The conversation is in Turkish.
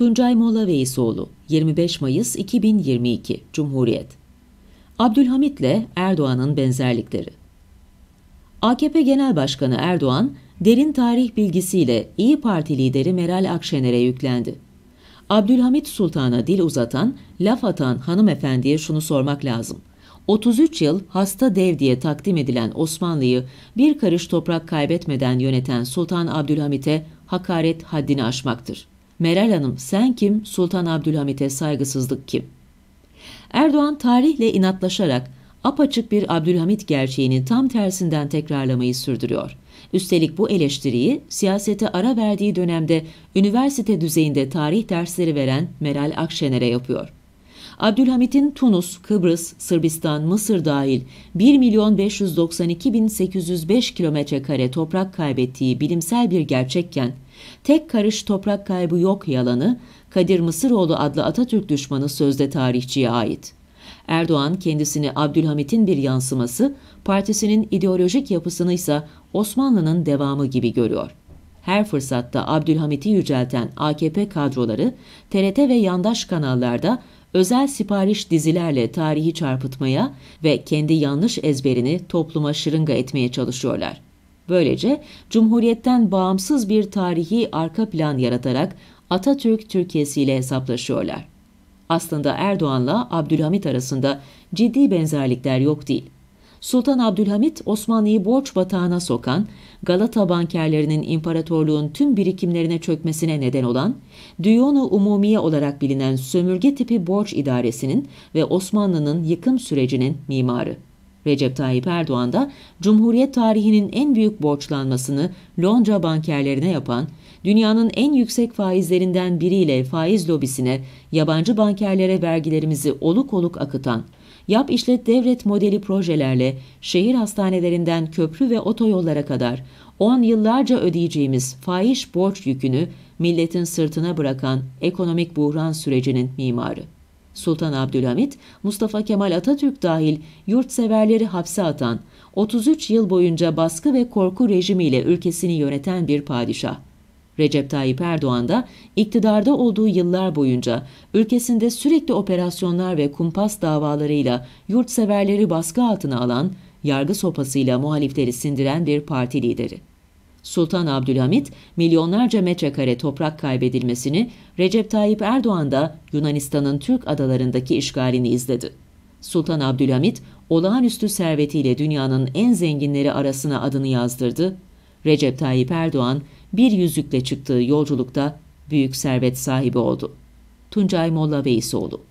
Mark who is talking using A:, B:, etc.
A: Tuncay Molla Veysoğlu 25 Mayıs 2022 Cumhuriyet Abdülhamit'le Erdoğan'ın benzerlikleri AKP Genel Başkanı Erdoğan, derin tarih bilgisiyle İyi Parti lideri Meral Akşener'e yüklendi. Abdülhamit Sultan'a dil uzatan, laf atan hanımefendiye şunu sormak lazım. 33 yıl hasta dev diye takdim edilen Osmanlı'yı bir karış toprak kaybetmeden yöneten Sultan Abdülhamit'e hakaret haddini aşmaktır. Meral Hanım sen kim, Sultan Abdülhamit'e saygısızlık kim? Erdoğan tarihle inatlaşarak apaçık bir Abdülhamit gerçeğini tam tersinden tekrarlamayı sürdürüyor. Üstelik bu eleştiriyi siyasete ara verdiği dönemde üniversite düzeyinde tarih dersleri veren Meral Akşener'e yapıyor. Abdülhamit'in Tunus, Kıbrıs, Sırbistan, Mısır dahil 1 milyon 592 bin 805 kilometre kare toprak kaybettiği bilimsel bir gerçekken, Tek karış toprak kaybı yok yalanı Kadir Mısıroğlu adlı Atatürk düşmanı sözde tarihçiye ait. Erdoğan kendisini Abdülhamit'in bir yansıması, partisinin ideolojik yapısını ise Osmanlı'nın devamı gibi görüyor. Her fırsatta Abdülhamit'i yücelten AKP kadroları TRT ve yandaş kanallarda özel sipariş dizilerle tarihi çarpıtmaya ve kendi yanlış ezberini topluma şırınga etmeye çalışıyorlar. Böylece Cumhuriyet'ten bağımsız bir tarihi arka plan yaratarak Atatürk Türkiye'si ile hesaplaşıyorlar. Aslında Erdoğan'la Abdülhamit arasında ciddi benzerlikler yok değil. Sultan Abdülhamit Osmanlı'yı borç batağına sokan, Galata bankerlerinin imparatorluğun tüm birikimlerine çökmesine neden olan, Düyonu Umumiye olarak bilinen sömürge tipi borç idaresinin ve Osmanlı'nın yıkım sürecinin mimarı. Recep Tayyip Erdoğan da Cumhuriyet tarihinin en büyük borçlanmasını Londra bankerlerine yapan, dünyanın en yüksek faizlerinden biriyle faiz lobisine, yabancı bankerlere vergilerimizi oluk oluk akıtan, yap işlet devlet modeli projelerle şehir hastanelerinden köprü ve otoyollara kadar 10 yıllarca ödeyeceğimiz faiz borç yükünü milletin sırtına bırakan ekonomik buhran sürecinin mimarı. Sultan Abdülhamit, Mustafa Kemal Atatürk dahil yurtseverleri hapse atan, 33 yıl boyunca baskı ve korku rejimiyle ülkesini yöneten bir padişah. Recep Tayyip Erdoğan da iktidarda olduğu yıllar boyunca ülkesinde sürekli operasyonlar ve kumpas davalarıyla yurtseverleri baskı altına alan, yargı sopasıyla muhalifleri sindiren bir parti lideri. Sultan Abdülhamit milyonlarca metrekare toprak kaybedilmesini, Recep Tayyip Erdoğan da Yunanistan'ın Türk adalarındaki işgalini izledi. Sultan Abdülhamit olağanüstü servetiyle dünyanın en zenginleri arasına adını yazdırdı. Recep Tayyip Erdoğan bir yüzükle çıktığı yolculukta büyük servet sahibi oldu. Tuncay Molla Veysoğlu